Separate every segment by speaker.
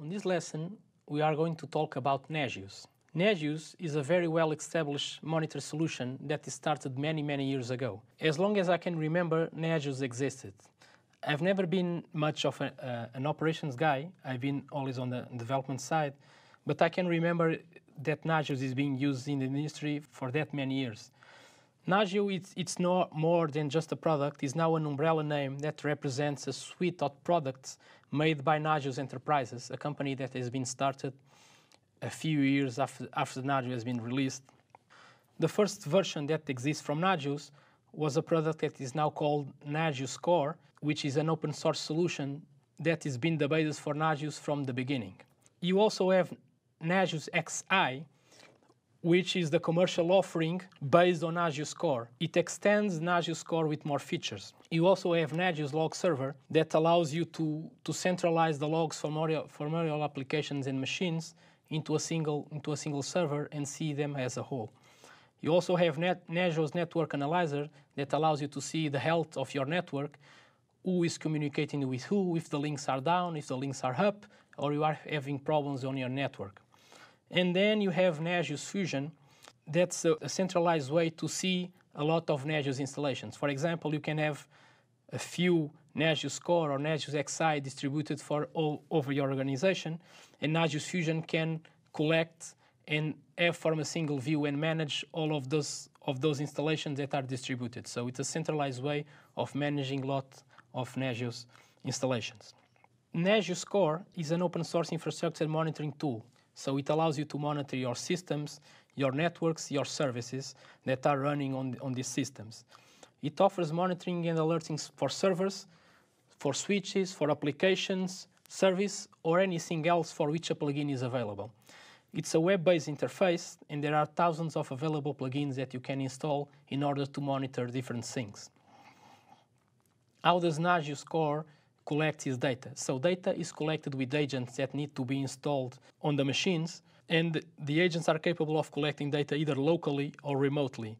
Speaker 1: On this lesson, we are going to talk about Nagios. Nagios is a very well established monitor solution that started many, many years ago. As long as I can remember, Nagios existed. I've never been much of a, uh, an operations guy, I've been always on the development side, but I can remember that Nagios is being used in the industry for that many years. Nagio, it's, it's no more than just a product, it's now an umbrella name that represents a suite of products made by Nagio's Enterprises, a company that has been started a few years after, after Nagio has been released. The first version that exists from Nagio's was a product that is now called Nagios Core, which is an open source solution that has been the basis for Nagios from the beginning. You also have Nagios XI, which is the commercial offering based on Azure Core? It extends Azure Core with more features. You also have Nagios Log Server that allows you to, to centralize the logs from all, from all applications and machines into a, single, into a single server and see them as a whole. You also have Net, Nagios Network Analyzer that allows you to see the health of your network, who is communicating with who, if the links are down, if the links are up, or you are having problems on your network. And then you have Nagios Fusion. That's a, a centralized way to see a lot of Nagios installations. For example, you can have a few Nagios Core or Nagios XI distributed for all over your organization, and Nagios Fusion can collect and have from a single view and manage all of those of those installations that are distributed. So it's a centralized way of managing lot of Nagios installations. Nagios Core is an open source infrastructure monitoring tool so it allows you to monitor your systems, your networks, your services that are running on, on these systems. It offers monitoring and alerting for servers, for switches, for applications, service, or anything else for which a plugin is available. It's a web-based interface, and there are thousands of available plugins that you can install in order to monitor different things. How does Nagio score collects is data. So data is collected with agents that need to be installed on the machines, and the agents are capable of collecting data either locally or remotely.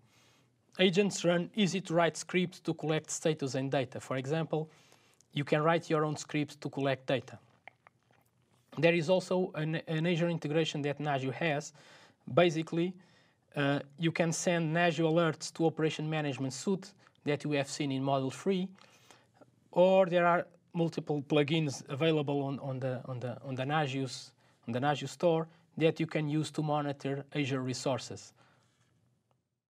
Speaker 1: Agents run easy to write scripts to collect status and data. For example, you can write your own scripts to collect data. There is also an, an Azure integration that Naju has. Basically, uh, you can send Naju alerts to operation management suite that you have seen in model 3, or there are multiple plugins available on, on the on the on the Nagios on the Nagios store that you can use to monitor Azure resources.